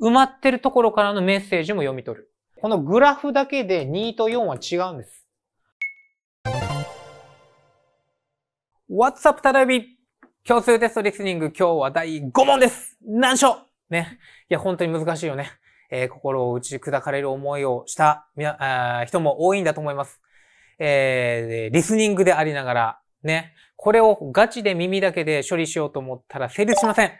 埋まってるところからのメッセージも読み取る。このグラフだけで2と4は違うんです。What's up, ただび共通テストリスニング今日は第5問です難所ね。いや、本当に難しいよね。えー、心を打ち砕かれる思いをしたみなあ人も多いんだと思います。えー、リスニングでありながら、ね。これをガチで耳だけで処理しようと思ったら成立しません。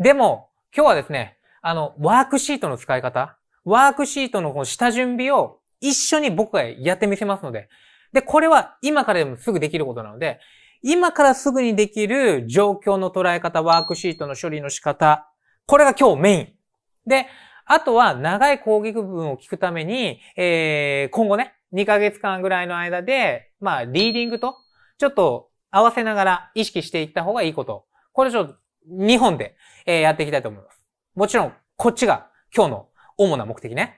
でも、今日はですね、あの、ワークシートの使い方、ワークシートのこの下準備を一緒に僕がやってみせますので。で、これは今からでもすぐできることなので、今からすぐにできる状況の捉え方、ワークシートの処理の仕方、これが今日メイン。で、あとは長い攻撃部分を聞くために、えー、今後ね、2ヶ月間ぐらいの間で、まあ、リーディングと、ちょっと合わせながら意識していった方がいいこと。これちょっと2本で、えー、やっていきたいと思います。もちろん、こっちが今日の主な目的ね。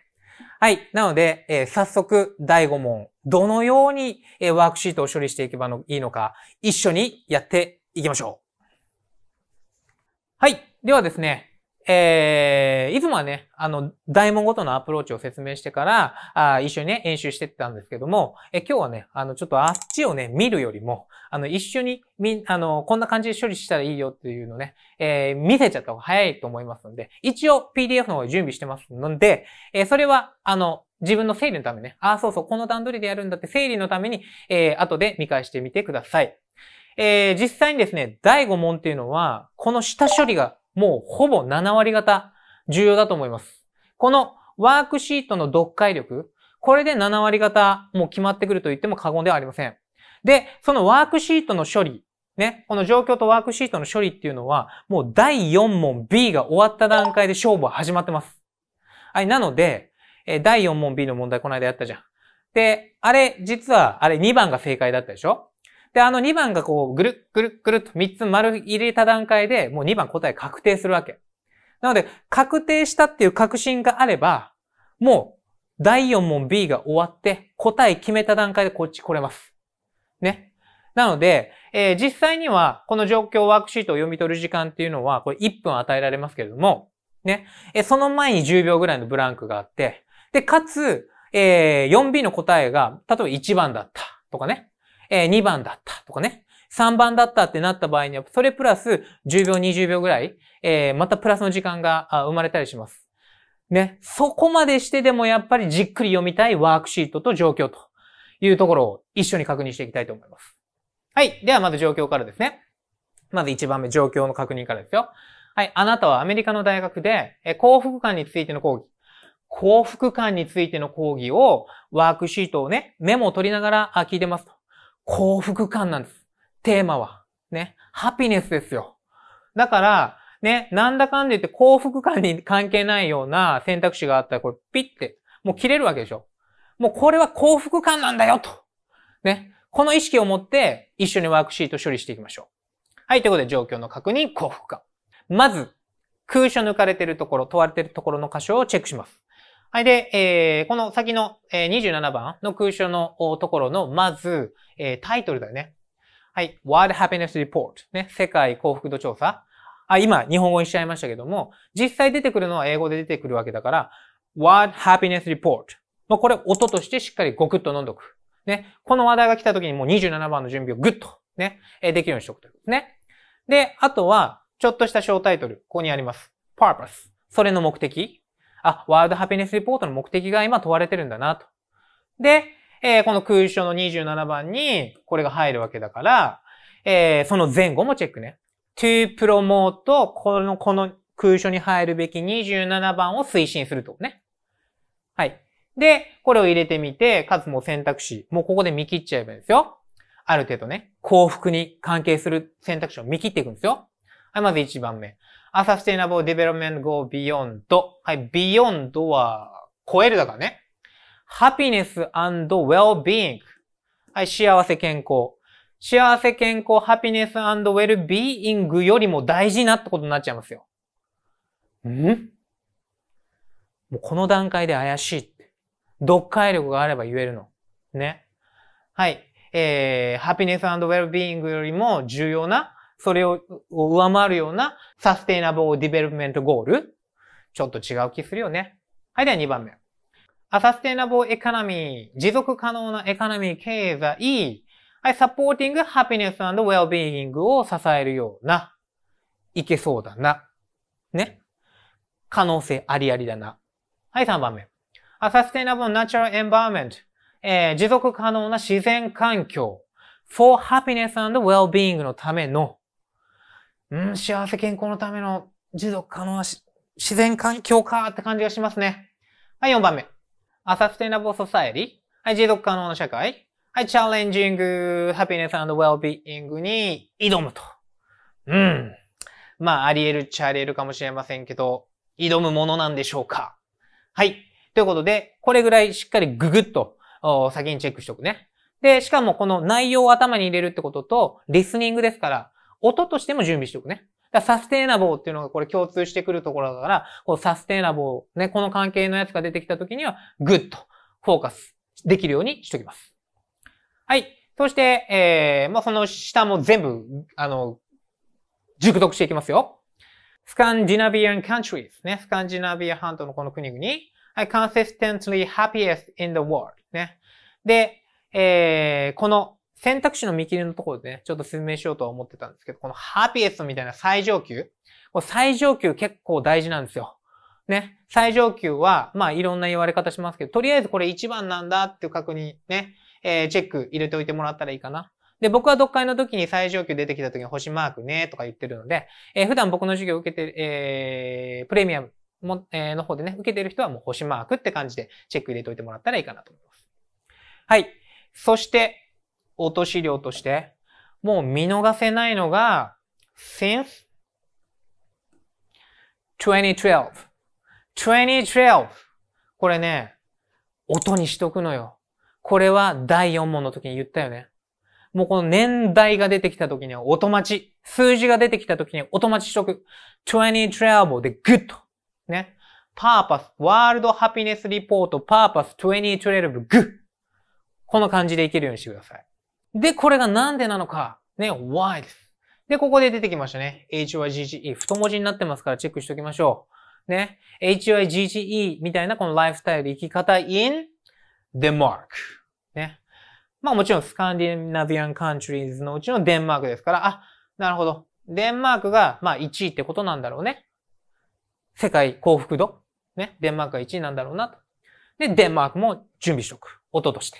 はい。なので、えー、早速、第5問。どのように、えー、ワークシートを処理していけばのいいのか、一緒にやっていきましょう。はい。ではですね、えー、いつもはね、あの、大門ごとのアプローチを説明してから、あ一緒にね、演習してったんですけども、え今日はね、あの、ちょっとあっちをね、見るよりも、あの、一緒に、み、あの、こんな感じで処理したらいいよっていうのね、えー、見せちゃった方が早いと思いますので、一応 PDF の方準備してますので、えー、それは、あの、自分の整理のためね、ああ、そうそう、この段取りでやるんだって整理のために、えー、後で見返してみてください。えー、実際にですね、第5問っていうのは、この下処理がもうほぼ7割方重要だと思います。このワークシートの読解力、これで7割方もう決まってくると言っても過言ではありません。で、そのワークシートの処理、ね、この状況とワークシートの処理っていうのは、もう第4問 B が終わった段階で勝負は始まってます。はい、なので、え、第4問 B の問題この間やったじゃん。で、あれ、実は、あれ2番が正解だったでしょで、あの2番がこう、ぐるっぐるっぐるっと3つ丸入れた段階で、もう2番答え確定するわけ。なので、確定したっていう確信があれば、もう、第4問 B が終わって、答え決めた段階でこっち来れます。ね。なので、えー、実際には、この状況ワークシートを読み取る時間っていうのは、これ1分与えられますけれども、ね。えー、その前に10秒ぐらいのブランクがあって、で、かつ、えー、4B の答えが、例えば1番だったとかね。えー、2番だったとかね、3番だったってなった場合には、それプラス10秒、20秒ぐらい、えー、またプラスの時間が生まれたりします。ね。そこまでしてでもやっぱりじっくり読みたいワークシートと状況というところを一緒に確認していきたいと思います。はい。ではまず状況からですね。まず1番目、状況の確認からですよ。はい。あなたはアメリカの大学で、え幸福感についての講義。幸福感についての講義を、ワークシートをね、メモを取りながら聞いてますと。幸福感なんです。テーマは。ね。ハピネスですよ。だから、ね、なんだかんで言って幸福感に関係ないような選択肢があったら、これピッて、もう切れるわけでしょ。もうこれは幸福感なんだよと。ね。この意識を持って一緒にワークシート処理していきましょう。はい、ということで状況の確認、幸福感。まず、空所抜かれてるところ、問われてるところの箇所をチェックします。はい。で、えー、この先の、えー、27番の空所のところの、まず、えー、タイトルだよね。はい。World Happiness Report。ね。世界幸福度調査。あ、今、日本語にしちゃいましたけども、実際出てくるのは英語で出てくるわけだから、World Happiness Report。まあ、これ、音としてしっかりゴクッと飲んどく。ね。この話題が来た時にもう27番の準備をグッと、ね。えー、できるようにしておくとね。で、あとは、ちょっとした小タイトル。ここにあります。Purpose。それの目的。あ、ワールドハピネスリポートの目的が今問われてるんだなと。で、えー、この空書の27番にこれが入るわけだから、えー、その前後もチェックね。to promote この、この空所に入るべき27番を推進するとね。はい。で、これを入れてみて、かつも選択肢、もうここで見切っちゃえばいいんですよ。ある程度ね、幸福に関係する選択肢を見切っていくんですよ。はい、まず1番目。a sustainable development go beyond. はい、beyond は超えるだからね。happiness and well-being。はい、幸せ健康。幸せ健康、happiness and well-being よりも大事なってことになっちゃいますよ。んもうこの段階で怪しいって。読解力があれば言えるの。ね。はい。えー、happiness and well-being よりも重要なそれを上回るようなサステイナブルディベロップメントゴールちょっと違う気するよね。はい、では2番目。アサステイナブルエコノミー、持続可能なエコノミー、経済、はい、サポーティング、ハピネスウェルビーイングを支えるような、いけそうだな。ね。可能性ありありだな。はい、3番目。アサステイナブルナチュラルエンバーメント、えー、持続可能な自然環境、for happiness and well-being のための、うん、幸せ健康のための持続可能し、自然環境かって感じがしますね。はい、4番目。アサステナブルソサエリ。はい、持続可能な社会。はい、チャレンジング、ハピネスウェルビーイングに挑むと。うん。まあ、あり得るっちゃあり得るかもしれませんけど、挑むものなんでしょうか。はい。ということで、これぐらいしっかりググッと先にチェックしておくね。で、しかもこの内容を頭に入れるってことと、リスニングですから、音としても準備しておくね。だサステイナボーっていうのがこれ共通してくるところだから、このサステイナボー、ね、この関係のやつが出てきた時には、グッとフォーカスできるようにしときます。はい。そして、えー、まあ、その下も全部、あの、熟読していきますよ。スカンジナビアン countries ね。スカンジナビア半島のこの国々。はい、consistently happiest in the world ね。で、えー、この選択肢の見切りのところでね、ちょっと説明しようとは思ってたんですけど、このハピエストみたいな最上級最上級結構大事なんですよ。ね。最上級は、まあいろんな言われ方しますけど、とりあえずこれ一番なんだっていう確認ね、えー、チェック入れておいてもらったらいいかな。で、僕は読解の時に最上級出てきた時に星マークねとか言ってるので、えー、普段僕の授業を受けて、えー、プレミアムも、えー、の方でね、受けてる人はもう星マークって感じでチェック入れておいてもらったらいいかなと思います。はい。そして、落とし量として、もう見逃せないのが、since 2012。2012。これね、音にしとくのよ。これは第4問の時に言ったよね。もうこの年代が出てきた時には音待ち。数字が出てきた時には音待ちしとく。2012でグッと。ね。purpose, world happiness report, purpose 2012グッ。この感じでいけるようにしてください。で、これがなんでなのか。ね、why です。で、ここで出てきましたね。HYGGE。太文字になってますからチェックしておきましょう。ね。HYGGE みたいなこのライフスタイル、生き方 in Denmark。ね。まあもちろんスカンディナビアンカントリーズのうちのデンマークですから、あ、なるほど。デンマークが、まあ1位ってことなんだろうね。世界幸福度。ね。デンマークが1位なんだろうなと。で、デンマークも準備しとく。音として。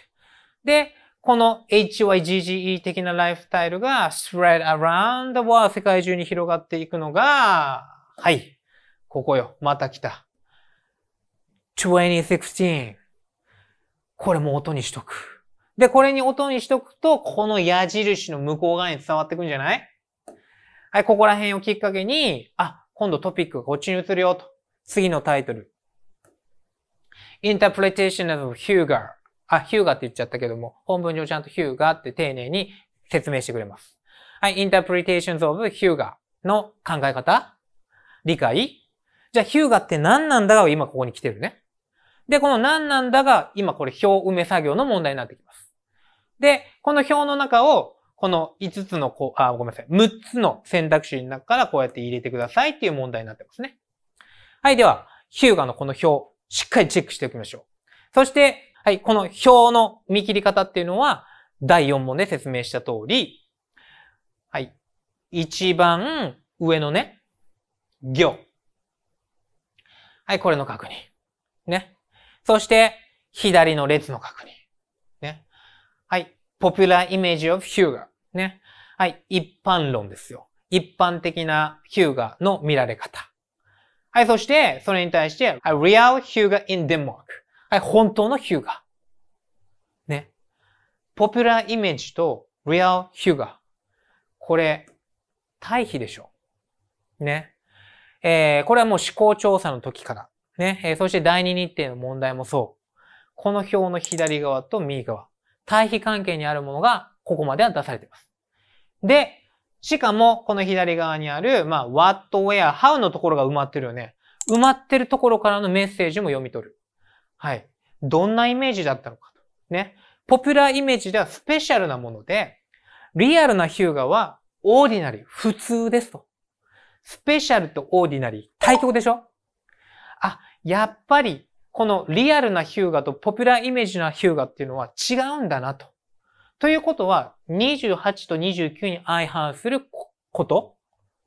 で、この HYGGE 的なライフスタイルが spread around the world 世界中に広がっていくのが、はい、ここよ。また来た。2016。これも音にしとく。で、これに音にしとくと、この矢印の向こう側に伝わってくんじゃないはい、ここら辺をきっかけに、あ、今度トピックがこっちに移るよと。次のタイトル。Interpretation of Huger あ、ヒューガって言っちゃったけども、本文上ちゃんとヒューガって丁寧に説明してくれます。はい、インタープリテーションズオブヒューガの考え方理解じゃあヒューガって何なんだが今ここに来てるね。で、この何なんだが今これ表埋め作業の問題になってきます。で、この表の中をこの5つのこう、あ、ごめんなさい。6つの選択肢の中からこうやって入れてくださいっていう問題になってますね。はい、では、ヒューガのこの表、しっかりチェックしておきましょう。そして、はい、この表の見切り方っていうのは、第4問で説明した通り、はい、一番上のね、行。はい、これの確認。ね。そして、左の列の確認。ね。はい、popular image of Huger。ね。はい、一般論ですよ。一般的なヒューガの見られ方。はい、そして、それに対して、real Huger in Denmark。はい、本当のヒューガー。ね。ポピュラーイメージとリアルヒューガー。これ、対比でしょ。ね。えー、これはもう思考調査の時から。ね。えー、そして第二日程の問題もそう。この表の左側と右側。対比関係にあるものが、ここまでは出されています。で、しかも、この左側にある、まあ、what, where, how のところが埋まってるよね。埋まってるところからのメッセージも読み取る。はい。どんなイメージだったのか。ね。ポピュラーイメージではスペシャルなもので、リアルなヒューガはオーディナリー、普通ですと。スペシャルとオーディナリー、対局でしょあ、やっぱり、このリアルなヒューガとポピュラーイメージなヒューガっていうのは違うんだなと。ということは、28と29に相反すること。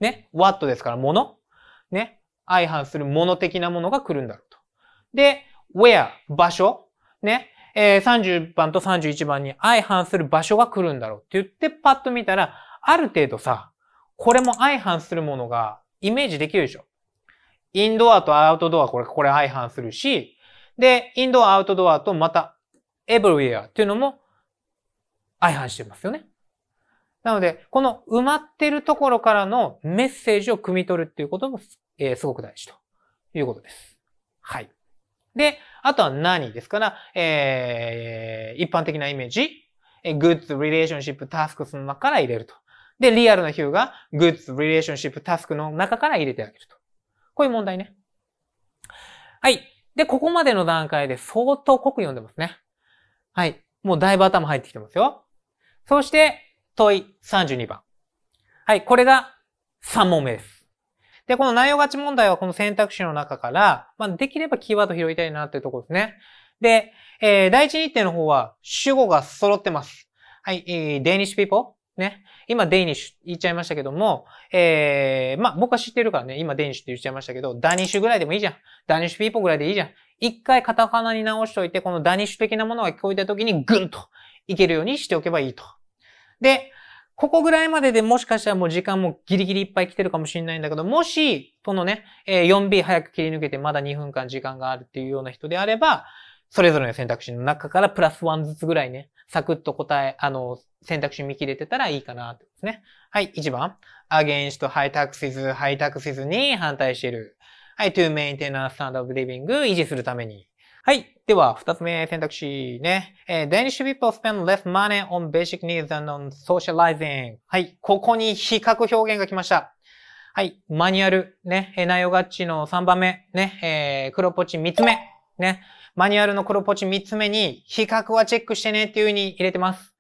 ね。ワットですから、もの。ね。相反するもの的なものが来るんだろうと。で、where 場所ね。えー、30番と31番に相反する場所が来るんだろうって言ってパッと見たら、ある程度さ、これも相反するものがイメージできるでしょ。インドアとアウトドア、これ、これ相反するし、で、インドア、アウトドアとまた、everywhere っていうのも相反してますよね。なので、この埋まってるところからのメッセージを汲み取るっていうことも、えー、すごく大事ということです。はい。で、あとは何ですから、えー、一般的なイメージ、goods, relationship, t a s k の中から入れると。で、リアルなヒューが goods, relationship, task の中から入れてあげると。こういう問題ね。はい。で、ここまでの段階で相当濃く読んでますね。はい。もうだいぶ頭入ってきてますよ。そして、問い32番。はい。これが3問目です。で、この内容勝ち問題はこの選択肢の中から、まあ、できればキーワード拾いたいなっていうところですね。で、えー、第一日程の方は主語が揃ってます。はい、えー、デニッシュピーポーね。今、デイニッシュ言っちゃいましたけども、えー、まあ、僕は知ってるからね、今、デイニッシュって言っちゃいましたけど、ダニッシュぐらいでもいいじゃん。ダニッシュピーポーぐらいでいいじゃん。一回カタカナに直しといて、このダニッシュ的なものが聞こえた時に、ぐんといけるようにしておけばいいと。で、ここぐらいまででもしかしたらもう時間もギリギリいっぱい来てるかもしれないんだけど、もし、このね、4B 早く切り抜けてまだ2分間時間があるっていうような人であれば、それぞれの選択肢の中からプラス1ずつぐらいね、サクッと答え、あの、選択肢見切れてたらいいかなってですね。はい、1番。アゲン i n ハイタクシズ、ハイタクシズに反対している。はい、トゥーメインテナース a ンダー n d a r d o 維持するために。はい。では、二つ目選択肢ね。えー、Danish people spend less money on basic needs t h a n on socializing. はい。ここに比較表現が来ました。はい。マニュアル、ね。えー、内容ガッチの3番目、ね。えー、黒ポチ3つ目、ね。マニュアルの黒ポチ3つ目に、比較はチェックしてねっていう風に入れてます。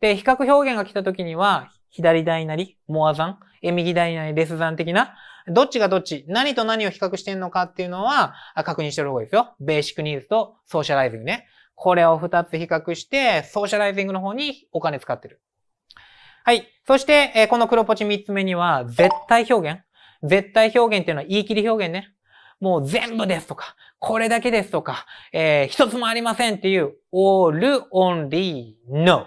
で、比較表現が来た時には、左台なり、モア算、え、右台なり、レス算的などっちがどっち、何と何を比較してんのかっていうのは、確認してる方がいいですよ。ベーシックニーズとソーシャライズにね。これを二つ比較して、ソーシャライズングの方にお金使ってる。はい。そして、えこの黒ポチ三つ目には、絶対表現。絶対表現っていうのは言い切り表現ね。もう全部ですとか、これだけですとか、えー、一つもありませんっていう、all, only, no。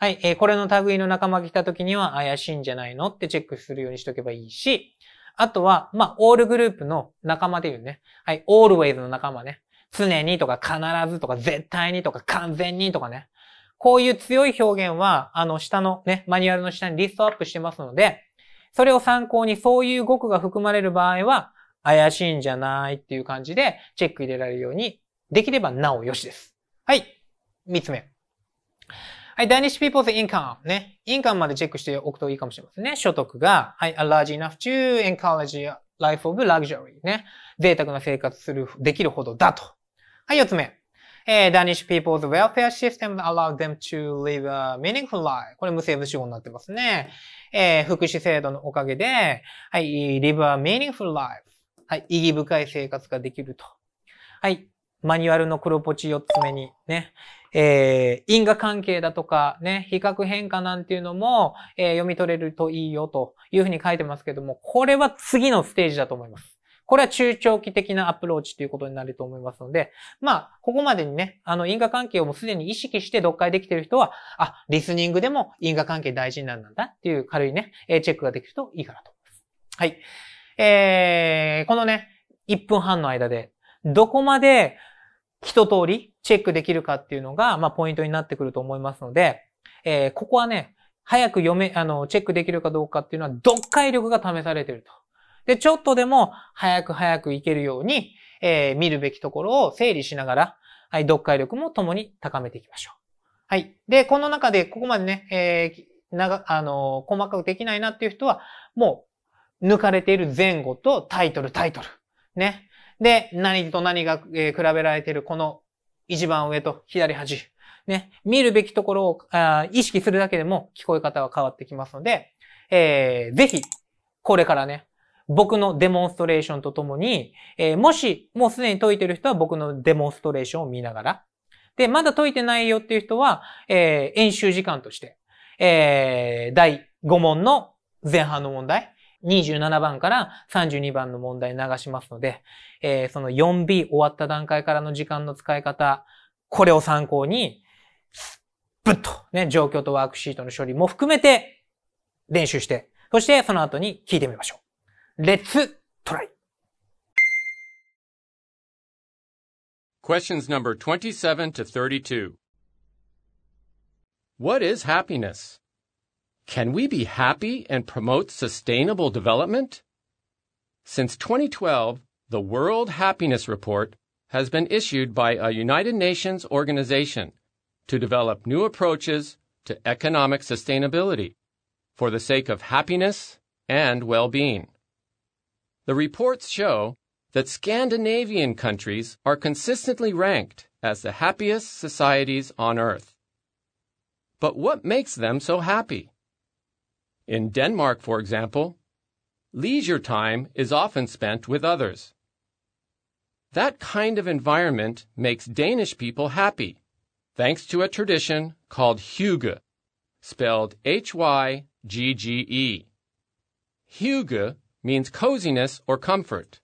はい。えー、これの類の仲間が来た時には怪しいんじゃないのってチェックするようにしとけばいいし、あとは、まあ、オールグループの仲間で言うね。はい、always の仲間ね。常にとか必ずとか絶対にとか完全にとかね。こういう強い表現は、あの、下のね、マニュアルの下にリストアップしてますので、それを参考にそういう語句が含まれる場合は、怪しいんじゃないっていう感じでチェック入れられるように、できればなおよしです。はい。三つ目。はい、Danish people's income ね。インカムまでチェックしておくといいかもしれませんね。所得が、はい、a large enough to encourage a life of luxury ね。贅沢な生活する、できるほどだと。はい、四つ目。えー、Danish people's welfare systems allow them to live a meaningful life. これ無性物主語になってますね。えー、福祉制度のおかげで、はい、live a meaningful life. はい、意義深い生活ができると。はい、マニュアルの黒ポチ四つ目にね、えー、因果関係だとか、ね、比較変化なんていうのも、えー、読み取れるといいよというふうに書いてますけども、これは次のステージだと思います。これは中長期的なアプローチということになると思いますので、まあ、ここまでにね、あの、因果関係をもうすでに意識して読解できている人は、あ、リスニングでも因果関係大事なんだっていう軽いね、チェックができるといいかなと思います。はい。えー、このね、1分半の間で、どこまで一通りチェックできるかっていうのが、まあ、ポイントになってくると思いますので、えー、ここはね、早く読め、あの、チェックできるかどうかっていうのは、読解力が試されてると。で、ちょっとでも、早く早くいけるように、えー、見るべきところを整理しながら、はい、読解力も共に高めていきましょう。はい。で、この中で、ここまでね、えー、長、あのー、細かくできないなっていう人は、もう、抜かれている前後とタイトル、タイトル。ね。で、何と何が、え比べられているこの一番上と左端。ね、見るべきところをあ意識するだけでも聞こえ方は変わってきますので、えー、ぜひ、これからね、僕のデモンストレーションとともに、えー、もし、もうすでに解いてる人は僕のデモンストレーションを見ながら、で、まだ解いてないよっていう人は、えー、演習時間として、えー、第5問の前半の問題、27番から32番の問題流しますので、えー、その 4B 終わった段階からの時間の使い方、これを参考に、ぶっとね、状況とワークシートの処理も含めて練習して、そしてその後に聞いてみましょう。Let's try! Questions number 27 to 32. What is happiness? Can we be happy and promote sustainable development? Since 2012, the World Happiness Report has been issued by a United Nations organization to develop new approaches to economic sustainability for the sake of happiness and well-being. The reports show that Scandinavian countries are consistently ranked as the happiest societies on earth. But what makes them so happy? In Denmark, for example, leisure time is often spent with others. That kind of environment makes Danish people happy, thanks to a tradition called hygge, spelled H-Y-G-G-E. Hygge means coziness or comfort,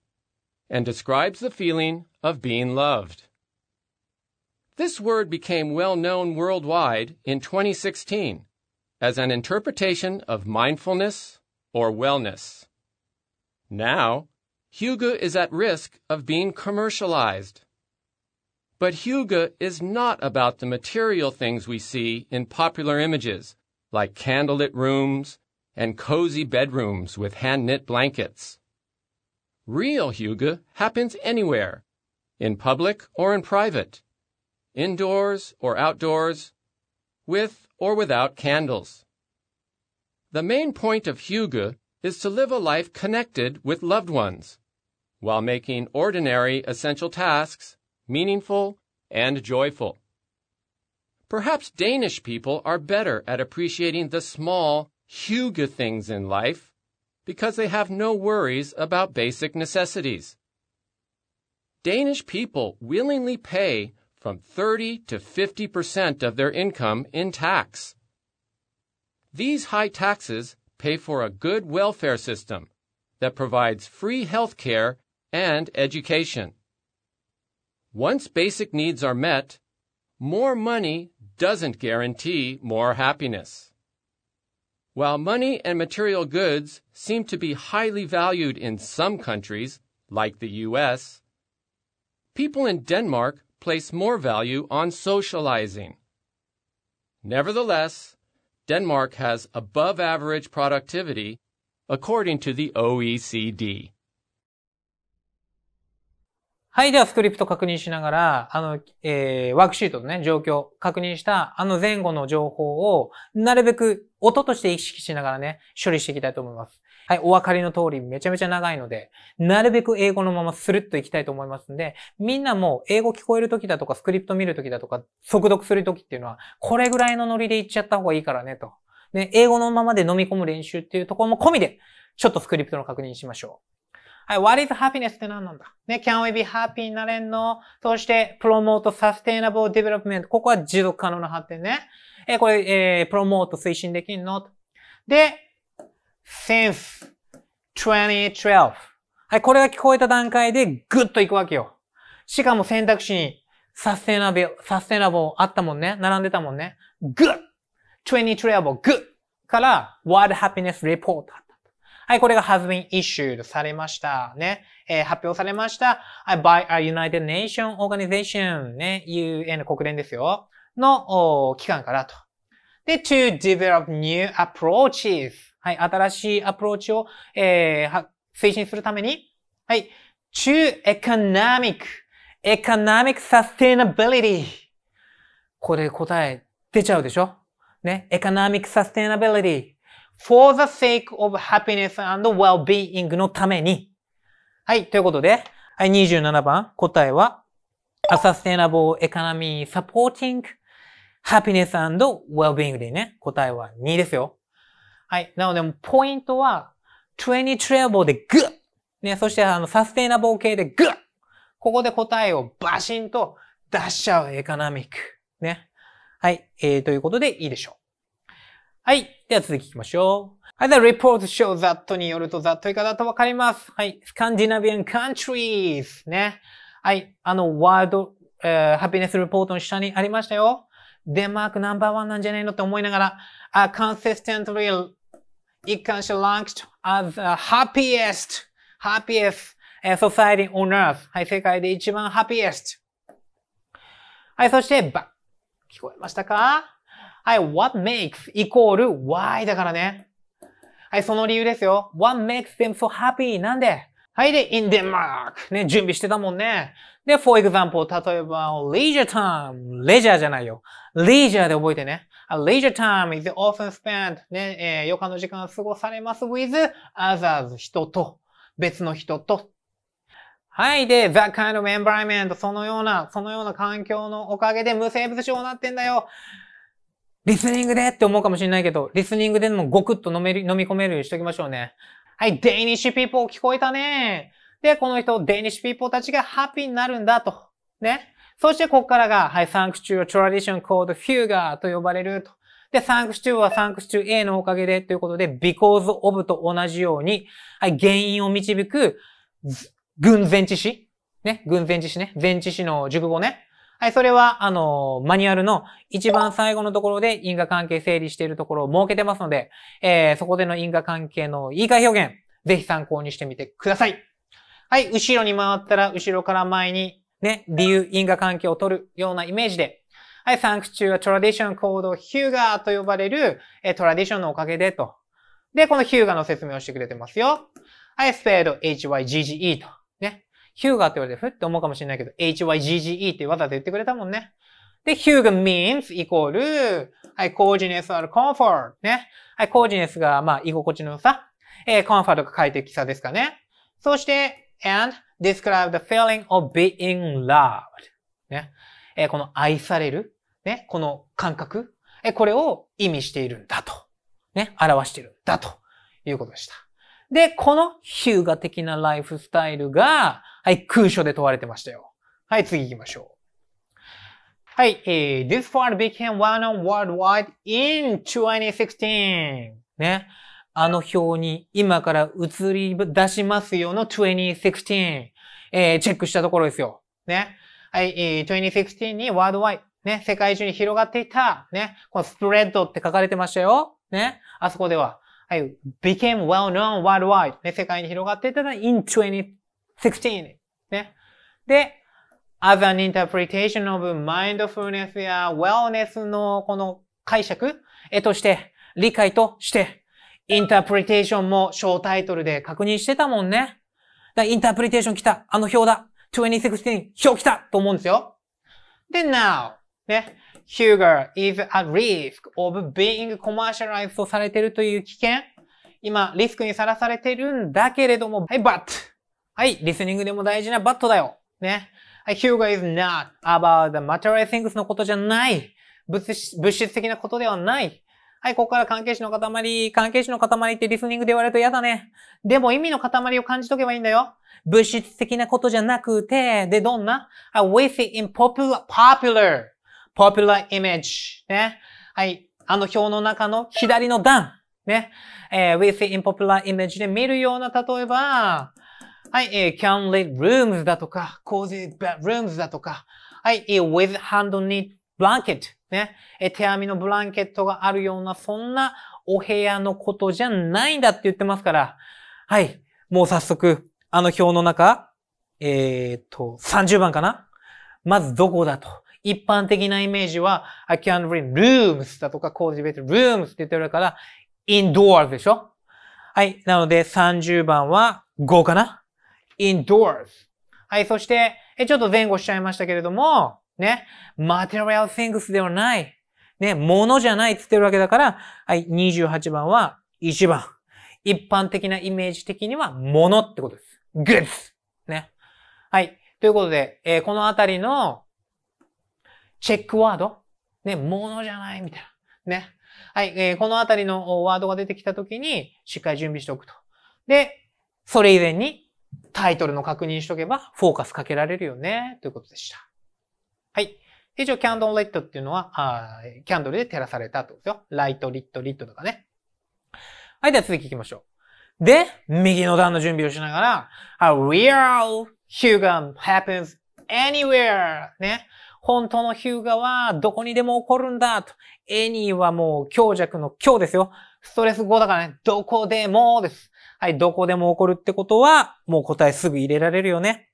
and describes the feeling of being loved. This word became well known worldwide in 2016 as an interpretation of mindfulness or wellness. Now, Huga is at risk of being commercialized. But Huga is not about the material things we see in popular images, like candlelit rooms and cozy bedrooms with hand knit blankets. Real Huga happens anywhere, in public or in private, indoors or outdoors, with or without candles. The main point of Hugo is to live a life connected with loved ones, while making ordinary essential tasks meaningful and joyful. Perhaps Danish people are better at appreciating the small, Hugo things in life because they have no worries about basic necessities. Danish people willingly pay from 30 to 50 percent of their income in tax. These high taxes pay for a good welfare system that provides free health care and education. Once basic needs are met, more money doesn't guarantee more happiness. While money and material goods seem to be highly valued in some countries, like the U.S., people in Denmark place more value on socializing. Nevertheless, Denmark has above average productivity according to the OECD. はい。では、スクリプト確認しながら、あの、えー、ワークシートのね、状況、確認した、あの前後の情報を、なるべく音として意識しながらね、処理していきたいと思います。はい、お分かりの通りめちゃめちゃ長いので、なるべく英語のままスルッといきたいと思いますんで、みんなも英語聞こえる時だとか、スクリプト見る時だとか、速読する時っていうのは、これぐらいのノリでいっちゃった方がいいからね、と。ね、英語のままで飲み込む練習っていうところも込みで、ちょっとスクリプトの確認しましょう。はい、what is happiness って何なんだね、can we be happy になれんのそして、promote sustainable development。ここは持続可能な発展ね。え、これ、えー、プロモート推進できんので、since 2012. はい、これが聞こえた段階でグッと行くわけよ。しかも選択肢にサステナブル、サステナブルあったもんね。並んでたもんね。グッ !2012 グッから World Happiness Report はい、これが has been issued されました。ね。えー、発表されました。by a United Nations Organization ね。UN 国連ですよ。の、機関からと。で、to develop new approaches はい、新しいアプローチを、えー、推進するために、はい、中エコノミック、エコノミックサステナビリティ。これ答え出ちゃうでしょね、エコノミックサステナビリティ。for the sake of happiness and well-being のために。はい、ということで、はい、27番、答えは、a sustainable economy supporting happiness and well-being でね、答えは2ですよ。はい。なので、ポイントは、20 t r a v e でグッね、そしてあの、サステイナブル系でグッここで答えをバシンと出しちゃうエカナミック。ね。はい。えー、ということでいいでしょう。はい。では続きいきましょう。はい。The report show that によるとざっといかだとわかります。はい。スカンディナビアンカント countries ね。はい。あの、ワード、えー、ハピネスレポートの下にありましたよ。デンマークナンバーワンなんじゃないのって思いながら、あ、consistently 一貫して ranked as the happiest, happiest society on earth. はい、世界で一番 happiest。はい、そして、ば、聞こえましたかはい、what makes イコール why だからね。はい、その理由ですよ。what makes them so happy? なんではい、で、in Denmark。ね、準備してたもんね。で、for example, 例えば、leisure time。レジャーじゃないよ。leisure で覚えてね。leisure time is often spent ね、えー、余暇の時間を過ごされます with others 人と、別の人と。はい。で、that kind of environment そのような、そのような環境のおかげで無生物症になってんだよ。リスニングでって思うかもしれないけど、リスニングでもゴクッと飲める、飲み込めるようにしときましょうね。はい、デイニ h シ e ピーポー聞こえたね。で、この人、デイニ h シ e ピーポーたちがハッピーになるんだと。ね。そしてここからが、はい、サンクチューはトラディションコードフューガーと呼ばれると。で、サンクチューはサンクチュー A のおかげでということで、because of と同じように、はい、原因を導く、軍前知詞ね、軍前知詞ね。前知詞の熟語ね。はい、それは、あの、マニュアルの一番最後のところで因果関係整理しているところを設けてますので、えー、そこでの因果関係の言い換え表現、ぜひ参考にしてみてください。はい、後ろに回ったら、後ろから前に、ね、理由、因果関係を取るようなイメージで、はい、サンクチューはトラディションコード、ヒューガーと呼ばれる、えトラディションのおかげでと。で、このヒューガーの説明をしてくれてますよ。はい、スペード、HYGGE と。ね。ヒューガーって言われてふって思うかもしれないけど、HYGGE ってわざと言ってくれたもんね。で、ヒューガー means イコール、はい、コージネス or comfort ね。はい、コージネスが、まあ、居心地のさ、えー、ンファルが快適さですかね。そして、and describe the feeling of being loved. ね。えー、この愛される、ね、この感覚、えー、これを意味しているんだと。ね、表しているんだということでした。で、このヒューガ的なライフスタイルが、はい、空所で問われてましたよ。はい、次行きましょう。はい、えー、this part became one on worldwide in 2016. ね。あの表に今から移り出しますよの2016。えー、チェックしたところですよ。ね。はい、2016にワールドワイ、ね、世界中に広がっていた、ね、このスプレッドって書かれてましたよ。ね、あそこでは。はい、became well known worldwide. ね、世界に広がっていたの in 2016. ね。で、as an interpretation of mindfulness や wellness のこの解釈えとして、理解として、interpretation も小タイトルで確認してたもんね。だインタープリテーション来た。あの表だ。2016表来たと思うんですよ。で、now ね。Huger is a risk of being commercialized とされてるという危険。今、リスクにさらされてるんだけれども、はい、but! はい、リスニングでも大事な but だよ。ね。Huger is not about the material things のことじゃない。物質的なことではない。はい、ここから関係詞の塊。関係詞の塊ってリスニングで言われると嫌だね。でも意味の塊を感じとけばいいんだよ。物質的なことじゃなくて、で、どんな、はい、with it in popular, popular, popular image. ね。はい、あの表の中の左の段。ね。えー、with it in popular image で見るような、例えば、はい、えー、can lit rooms だとか、cozy bedrooms だとか、はい、with hand knit blanket ね、え手編みのブランケットがあるような、そんなお部屋のことじゃないんだって言ってますから。はい。もう早速、あの表の中、えー、っと、30番かなまずどこだと。一般的なイメージは、I can't read rooms だとか、コーディベート rooms って言ってるから、indoors でしょはい。なので、30番は5かな ?indoors。はい。そして、え、ちょっと前後しちゃいましたけれども、ね。material things ではない。ね、物じゃないって言ってるわけだから、はい、28番は1番。一般的なイメージ的には物ってことです。goods! ね。はい。ということで、えー、このあたりのチェックワードね、物じゃないみたいな。ね。はい、えー、このあたりのワードが出てきたときに、しっかり準備しておくと。で、それ以前にタイトルの確認しとけば、フォーカスかけられるよね、ということでした。一応、キャンドルリットっていうのは、キャンドルで照らされたってことですよ。ライト、リット、リットとかね。はい、では続き行きましょう。で、右の段の準備をしながら、A real hugan happens anywhere ね。本当のヒューガはどこにでも起こるんだと。any はもう強弱の強ですよ。ストレス5だからね、どこでもです。はい、どこでも起こるってことは、もう答えすぐ入れられるよね。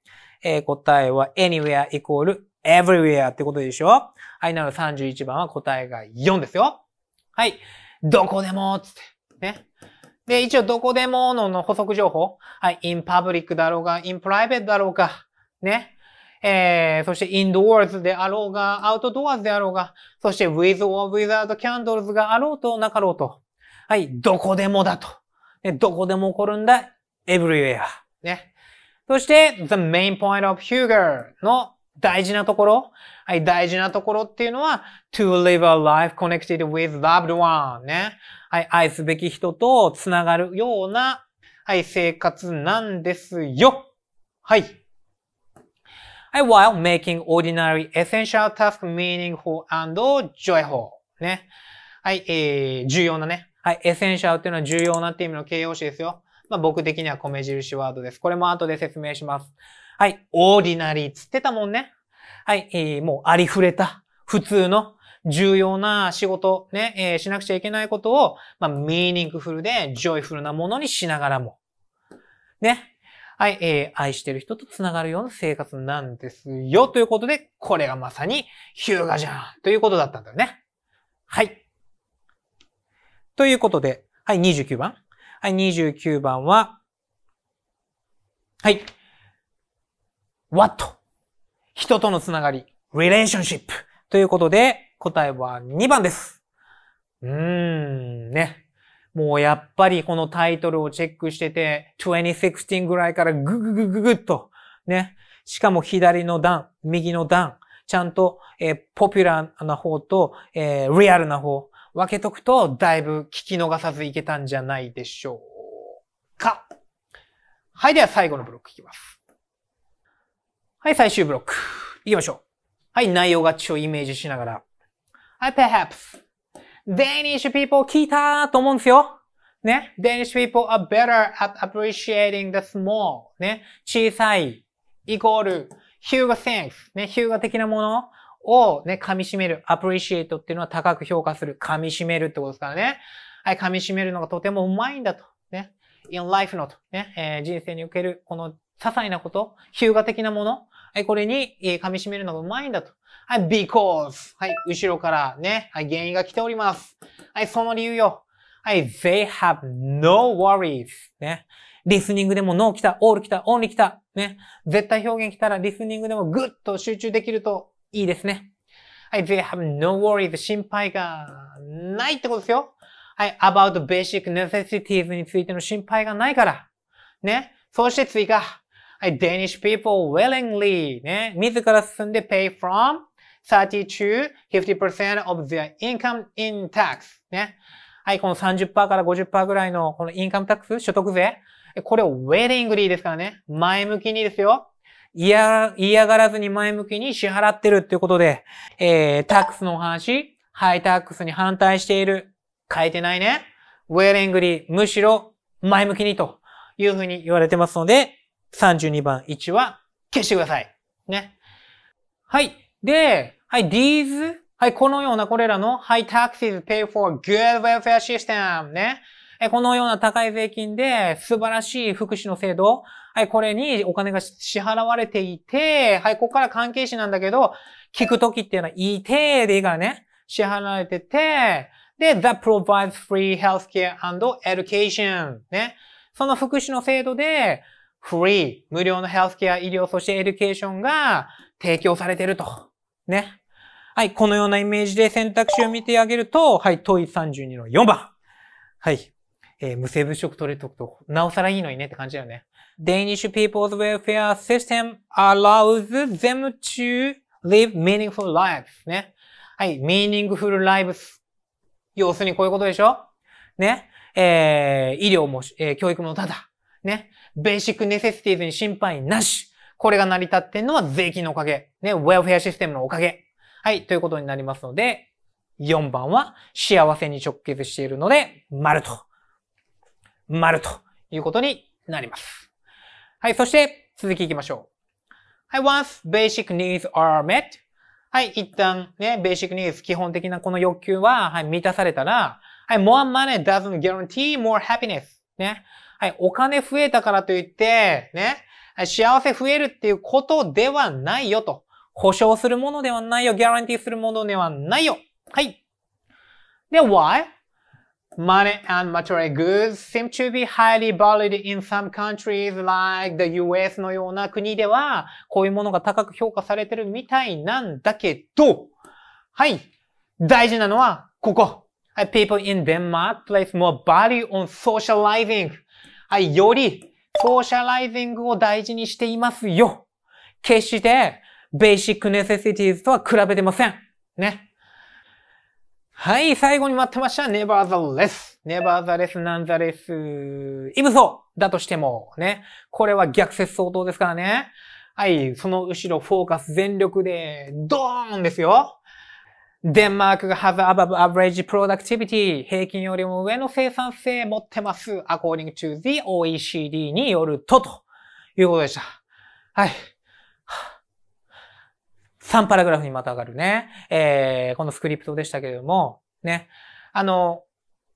えー、答えは anywhere イコール everywhere ってことでしょはい、なので31番は答えが4ですよ。はい。どこでもつって。ね。で、一応どこでものの補足情報。はい、in public だろうが、in private だろうが、ね。えー、そして indoors であろうが、outdoors であろうが、そして with or without candles があろうとなかろうと。はい、どこでもだと。ね、どこでも起こるんだ。everywhere。ね。そして、the main point of Huger の大事なところはい、大事なところっていうのは、to live a life connected with loved one ね。はい、愛すべき人とつながるような、はい、生活なんですよ。はい。はい、while making ordinary essential task meaningful and joyful ね。はい、えー、重要なね。はい、essential っていうのは重要なって意味の形容詞ですよ。まあ、僕的には米印ワードです。これも後で説明します。はい。オーディナリーつってたもんね。はい。えー、もうありふれた、普通の、重要な仕事、ね、えー、しなくちゃいけないことを、まあ、ミーニングフルで、ジョイフルなものにしながらも。ね。はい、えー、愛してる人と繋がるような生活なんですよ。ということで、これがまさに、ヒューガじゃんということだったんだよね。はい。ということで、はい、29番。はい、29番は、はい。what? 人とのつながり、relationship ということで、答えは2番です。うーん、ね。もうやっぱりこのタイトルをチェックしてて、2016ぐらいからグググググっと、ね。しかも左の段、右の段、ちゃんと、えー、ポピュラーな方と、えー、リアルな方、分けとくと、だいぶ聞き逃さずいけたんじゃないでしょうか。はい、では最後のブロックいきます。はい、最終ブロック。いきましょう。はい、内容がちをイメージしながら。はい、perhaps. Danish people 聞いたと思うんですよ。ね。Danish people are better at appreciating the small. ね。小さい、イコール、ヒューガ thanks。ね。ヒューガ的なものをね、噛み締める。appreciate っていうのは高く評価する。噛み締めるってことですからね。はい、噛み締めるのがとてもうまいんだと。ね。in life のと。ね、えー、人生におけるこの些細なこと、ヒューガ的なもの。はい、これに、えー、噛み締めるのがうまいんだと。はい、because。はい、後ろからね、はい、原因が来ております。はい、その理由よ。はい、they have no worries. ね。リスニングでも no 来た、all 来た、only 来た。ね。絶対表現来たらリスニングでもグッと集中できるといいですね。はい、they have no worries 心配がないってことですよ。はい、about basic necessities についての心配がないから。ね。そして追加。はい、Danish people willingly ね。自ら進んで pay from 30 to 50% of their income in tax ね。はい、この30%から50%ぐらいのこのインカムタックス、所得税。これを willingly ですからね。前向きにですよ。嫌、嫌がらずに前向きに支払ってるっていうことで、えー、タックスの話、ハイタックスに反対している。変えてないね。w ェ l l i n g l y むしろ前向きにというふうに言われてますので、32番1は消してください。ね。はい。で、はい、these はい、このようなこれらの high taxes pay for good welfare system ね。このような高い税金で素晴らしい福祉の制度、はい、これにお金が支払われていて、はい、ここから関係士なんだけど、聞くときっていうのは、いてでいいからね、支払われてて、で、that provides free healthcare and education ね。その福祉の制度で、free 無料の healthcare 医療、そしてエデュケーションが提供されてると。ね。はい、このようなイメージで選択肢を見てあげると、はい、問い32の4番。はい、えー、無性物色取れとくと、なおさらいいのにねって感じだよね。Danish people's welfare system allows them to live meaningful lives ね。はい、meaningful lives。要するにこういうことでしょね。えー、医療も、えー、教育もただ。ね。ベーシックネセシティーズに心配なし。これが成り立ってんのは税金のおかげ。ね。ウェルフェアシステムのおかげ。はい、ということになりますので、4番は幸せに直結しているので、丸と。丸ということになります。はい、そして続き行きましょう。はい、once basic needs are met. はい、一旦ね、basic needs、基本的なこの欲求は、はい、満たされたら、はい、more money doesn't guarantee more happiness. ね。はい、お金増えたからといって、ね、幸せ増えるっていうことではないよと。保証するものではないよ。ギャランティーするものではないよ。はい。で、why? Money and material goods seem to be highly valued in some countries like the US のような国では、こういうものが高く評価されてるみたいなんだけど、はい。大事なのは、ここ。はい、people in Denmark place more value on socializing. はい、より、ソーシャライジングを大事にしていますよ。決して、ベーシックネセシティーズとは比べてません。ね。はい、最後に待ってました。never the less. never the less, n o n the less. イブソだとしても、ね。これは逆説相当ですからね。はい、その後ろフォーカス全力で、ドーンですよ。デンマークが h a s above average productivity 平均よりも上の生産性持ってます。according to the OECD によるとということでした。はい。3パラグラフにまたがるね、えー、このスクリプトでしたけれども、ね、あの、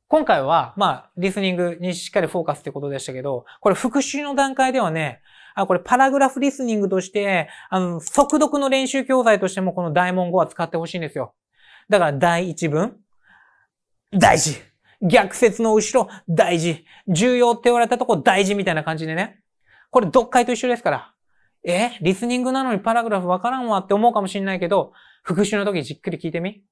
今回は、まあ、リスニングにしっかりフォーカスってことでしたけど、これ復習の段階ではね、あ、これパラグラフリスニングとして、あの、速読の練習教材としてもこの大文語は使ってほしいんですよ。だから第一文、大事。逆説の後ろ、大事。重要って言われたとこ大事みたいな感じでね。これ読解と一緒ですから。えリスニングなのにパラグラフわからんわって思うかもしれないけど、復習の時じっくり聞いてみ。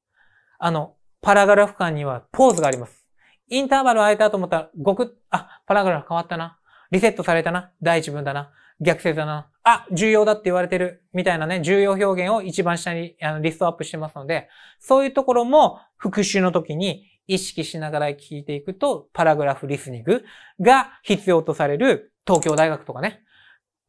あの、パラグラフ間にはポーズがあります。インターバル空いたと思ったら、ごく、あ、パラグラフ変わったな。リセットされたな。第一文だな。逆説だな。あ、重要だって言われてる。みたいなね、重要表現を一番下にあのリストアップしてますので、そういうところも復習の時に意識しながら聞いていくと、パラグラフリスニングが必要とされる東京大学とかね、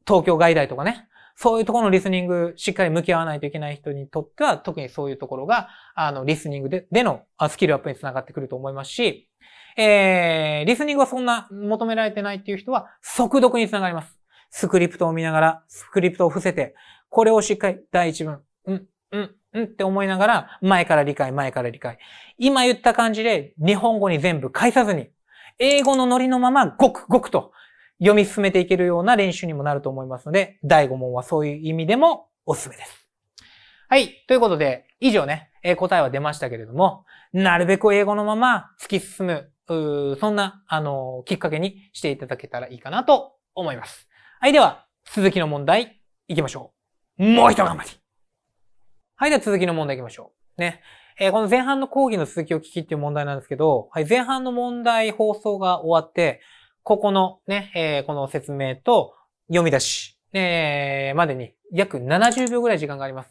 東京外大とかね、そういうところのリスニング、しっかり向き合わないといけない人にとっては、特にそういうところが、あの、リスニングで、でのスキルアップにつながってくると思いますし、えー、リスニングはそんな求められてないっていう人は、速読につながります。スクリプトを見ながら、スクリプトを伏せて、これをしっかり第一文、うん、うん、うんって思いながら、前から理解、前から理解。今言った感じで、日本語に全部返さずに、英語のノリのまま、ごくごくと、読み進めていけるような練習にもなると思いますので、第5問はそういう意味でもおすすめです。はい。ということで、以上ね、え答えは出ましたけれども、なるべく英語のまま突き進む、そんな、あのきっかけにしていただけたらいいかなと思います。はい。では、続きの問題、行きましょう。もう一頑張りはい。では続きの問題行きましょう。ね。えー、この前半の講義の続きを聞きっていう問題なんですけど、はい、前半の問題放送が終わって、ここのね、えー、この説明と読み出し、えー、までに約70秒ぐらい時間があります。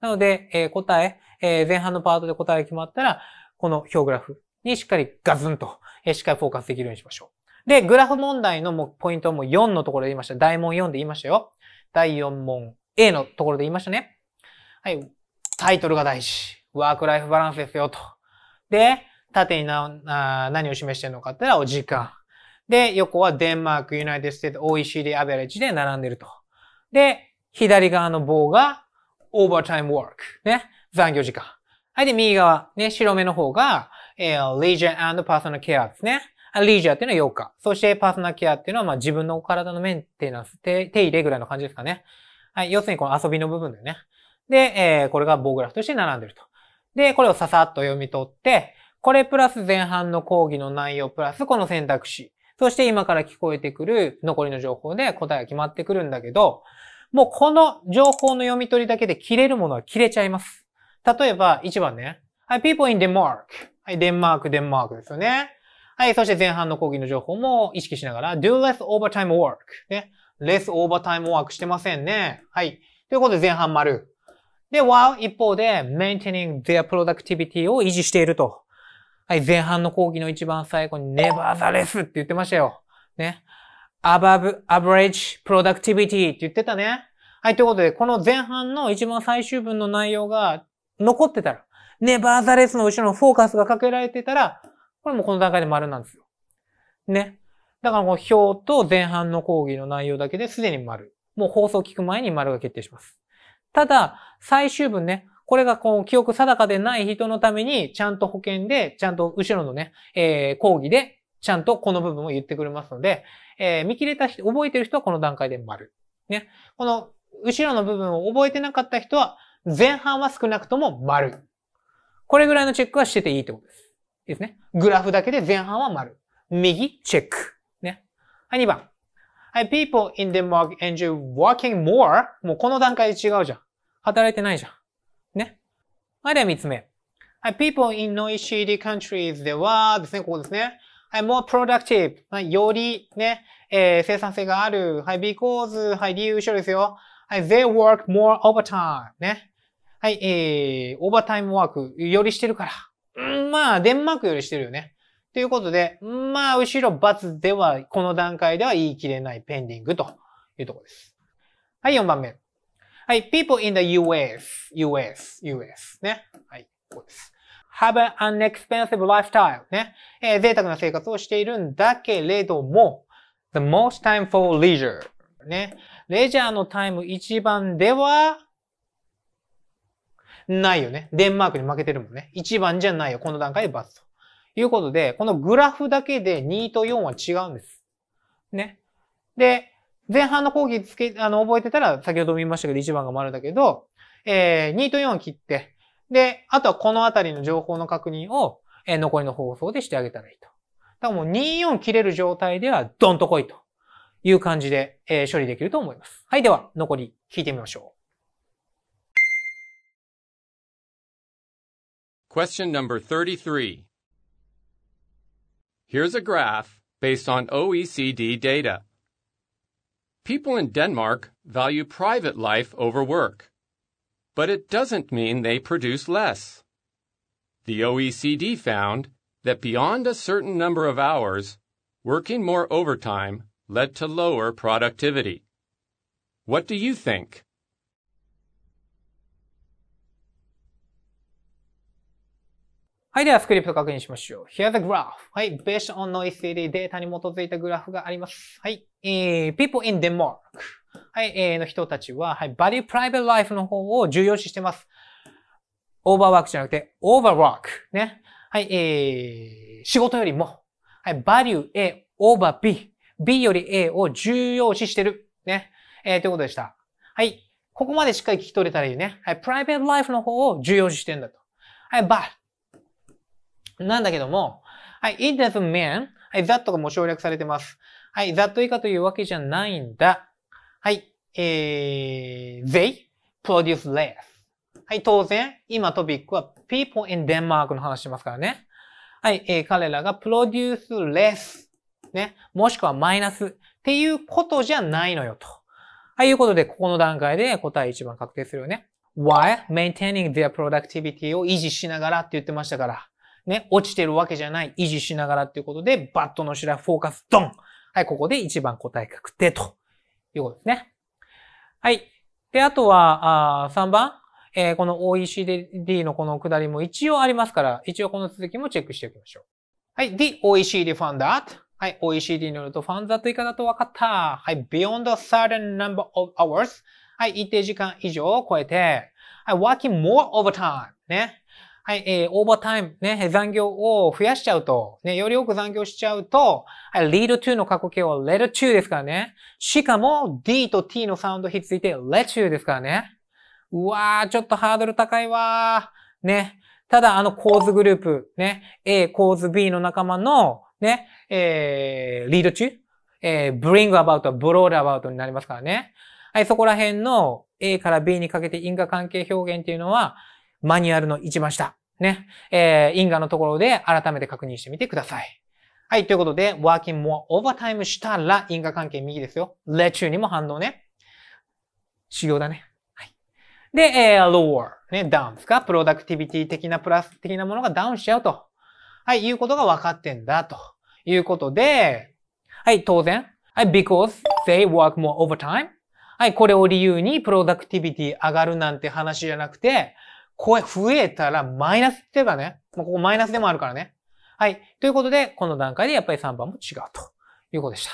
なので、えー、答え、えー、前半のパートで答えが決まったら、この表グラフにしっかりガズンと、えー、しっかりフォーカスできるようにしましょう。で、グラフ問題のもうポイントはもう4のところで言いました。大問4で言いましたよ。第4問 A のところで言いましたね。はい。タイトルが大事。ワークライフバランスですよ、と。で、縦にな、何を示してるのかって言ったら、お時間。で、横はデンマーク、ユナイテッドステート、OECD アベレージで並んでると。で、左側の棒が、オーバータイムワーク。ね。残業時間。はい。で、右側。ね。白目の方が、えー、leisure and p e ですね。リージャーっていうのは8日。そしてパーソナルケアっていうのは、まあ自分の体のメンテナンス、手手入れぐらいの感じですかね。はい。要するにこの遊びの部分だよね。で、えー、これが棒グラフとして並んでると。で、これをささっと読み取って、これプラス前半の講義の内容プラスこの選択肢。そして今から聞こえてくる残りの情報で答えが決まってくるんだけど、もうこの情報の読み取りだけで切れるものは切れちゃいます。例えば1番ね。はい、people in Denmark。はい、デンマーク、デンマークですよね。はい、そして前半の講義の情報も意識しながら、do less overtime work。ね。less overtime work してませんね。はい。ということで前半丸。で、while 一方で maintaining their productivity を維持していると。はい、前半の講義の一番最後に never the less って言ってましたよ。ね。above average productivity って言ってたね。はい、ということで、この前半の一番最終文の内容が残ってたら、never the less の後ろのフォーカスがかけられてたら、これもこの段階で丸なんですよ。ね。だからもう表と前半の講義の内容だけですでに丸。もう放送を聞く前に丸が決定します。ただ、最終文ね、これがこう、記憶定かでない人のために、ちゃんと保険で、ちゃんと後ろのね、えー、講義で、ちゃんとこの部分を言ってくれますので、えー、見切れた人、覚えてる人はこの段階で丸。ね。この、後ろの部分を覚えてなかった人は、前半は少なくとも丸。これぐらいのチェックはしてていいってことです。いいですね。グラフだけで前半は丸。右、チェック。ね。はい、2番。はい、people in Denmark enjoy working more. もうこの段階で違うじゃん。働いてないじゃん。はい、では3つ目。はい、people in noisy countries ではですね、ここですね。はい、more productive、はい、よりね、えー、生産性がある。はい、because、はい、理由一緒ですよ。はい、they work more overtime ね。はい、えー、オーバータイムワーク、よりしてるから。うん、まあ、デンマークよりしてるよね。ということで、まあ、後ろ×では、この段階では言い切れないペンディングというところです。はい、4番目。はい。people in the US, US, US ね。はい。こうです。have an expensive lifestyle ね。えー、贅沢な生活をしているんだけれども、the most time for leisure ね。レジャーのタイム一番では、ないよね。デンマークに負けてるもんね。一番じゃないよ。この段階で罰と。いうことで、このグラフだけで2と4は違うんです。ね。で、前半の講義つけ、あの、覚えてたら、先ほども言いましたけど、1番が丸だけど、えー、2と4を切って、で、あとはこのあたりの情報の確認を、えー、残りの放送でしてあげたらいいと。だからもう2、4切れる状態では、ドンと来いという感じで、えー、処理できると思います。はい、では、残り聞いてみましょう。Question number 33. Here's a graph based on OECD data. People in Denmark value private life over work, but it doesn't mean they produce less. The OECD found that beyond a certain number of hours, working more overtime led to lower productivity. What do you think? はい。では、スクリプト確認しましょう。Here's a graph. はい。Based on noise theory データに基づいたグラフがあります。はい。えー、people in Denmark。はい。えー、の人たちは、はい。value private life の方を重要視してます。オーバーワークじゃなくて、オーバーワーク。ね。はい。えー、仕事よりも、はい。value A over B。B より A を重要視してる。ね。えー、ということでした。はい。ここまでしっかり聞き取れたらいいね。はい。private life の方を重要視してんだと。はい。but なんだけども、はい、it doesn't mean, はい、that とかも省略されてます。はい、that 以下というわけじゃないんだ。はい、えー、they produce less. はい、当然、今トピックは people in Denmark の話しますからね。はい、えー、彼らが produce less ね、もしくはマイナスっていうことじゃないのよと。はい、いうことで、ここの段階で答え一番確定するよね。while maintaining their productivity を維持しながらって言ってましたから。ね、落ちてるわけじゃない、維持しながらっていうことで、バットの白、フォーカス、ドンはい、ここで一番答え確定ということですね。はい。で、あとは、あ3番。えー、この OECD のこの下りも一応ありますから、一応この続きもチェックしておきましょう。はい。The OECD found that. はい。OECD によると、ファンザと以下だと分かった。はい。beyond a certain number of hours. はい。一定時間以上を超えて。はい。working more overtime. ね。はい、えー、オーバータイム、ね、残業を増やしちゃうと、ね、より多く残業しちゃうと、はい、lead to の過去形は let to ですからね。しかも d と t のサウンドひっついて let to ですからね。うわー、ちょっとハードル高いわー。ね。ただ、あの構図グループ、ね、A 構図 B の仲間の、ね、えー、lead to えー、bring about は blow about になりますからね。はい、そこら辺の A から B にかけて因果関係表現っていうのは、マニュアルの一番下。ね。えー、因果のところで改めて確認してみてください。はい。ということで、working more overtime したら因果関係右ですよ。let you にも反応ね。修行だね。はい。で、えー、lower ね、down ですか。プロダクティビティ的なプラス的なものがダウンしちゃうと。はい、いうことが分かってんだと。いうことで、はい、当然。はい、because they work more overtime. はい、これを理由にプロダクティビティ上がるなんて話じゃなくて、これ増えたらマイナスって言えばね、ここマイナスでもあるからね。はい。ということで、この段階でやっぱり3番も違うということでした。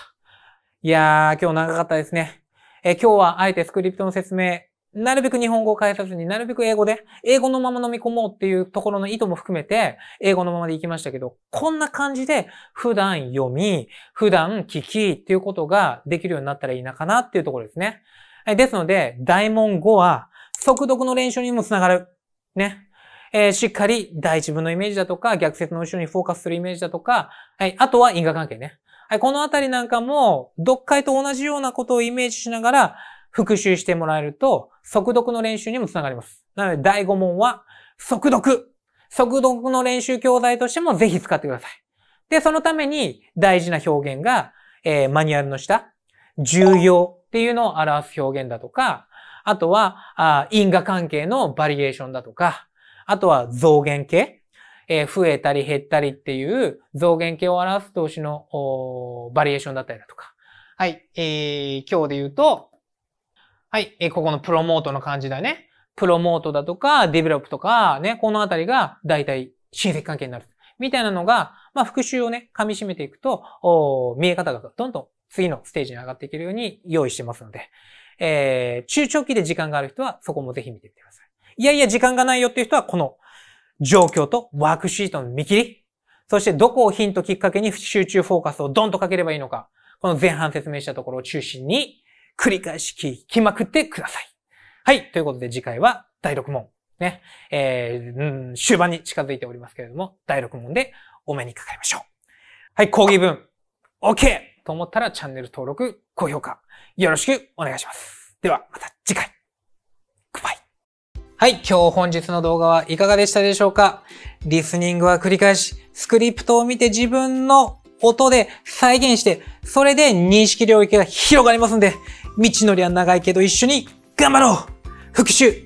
いやー、今日長かったですね。え今日はあえてスクリプトの説明、なるべく日本語を返さずになるべく英語で、英語のまま飲み込もうっていうところの意図も含めて、英語のままで行きましたけど、こんな感じで普段読み、普段聞きっていうことができるようになったらいいなかなっていうところですね。ですので、大問5は速読の練習にもつながる。ね。えー、しっかり第一文のイメージだとか、逆説の後ろにフォーカスするイメージだとか、はい、あとは因果関係ね。はい、このあたりなんかも、読解と同じようなことをイメージしながら、復習してもらえると、速読の練習にもつながります。なので、第5問は、速読速読の練習教材としてもぜひ使ってください。で、そのために大事な表現が、えー、マニュアルの下、重要っていうのを表す表現だとか、あとは、あ因果関係のバリエーションだとか、あとは増減系、えー、増えたり減ったりっていう増減系を表す動詞のバリエーションだったりだとか。はい、えー、今日で言うと、はい、えー、ここのプロモートの感じだね。プロモートだとか、ディベロップとか、ね、このあたりが大体親戚関係になる。みたいなのが、まあ、復習をね、噛み締めていくと、見え方がどんどん次のステージに上がっていけるように用意してますので、えー、中長期で時間がある人はそこもぜひ見てみてください。いやいや、時間がないよっていう人は、この状況とワークシートの見切り、そしてどこをヒントきっかけに集中フォーカスをドンとかければいいのか、この前半説明したところを中心に繰り返し聞きまくってください。はい。ということで次回は第6問。ね。えー、うん、終盤に近づいておりますけれども、第6問でお目にかかりましょう。はい、講義文。OK! と思ったらチャンネル登録、高評価、よろしくお願いします。では、また次回。はい、今日本日の動画はいかがでしたでしょうかリスニングは繰り返し、スクリプトを見て自分の音で再現して、それで認識領域が広がりますんで、道のりは長いけど一緒に頑張ろう復習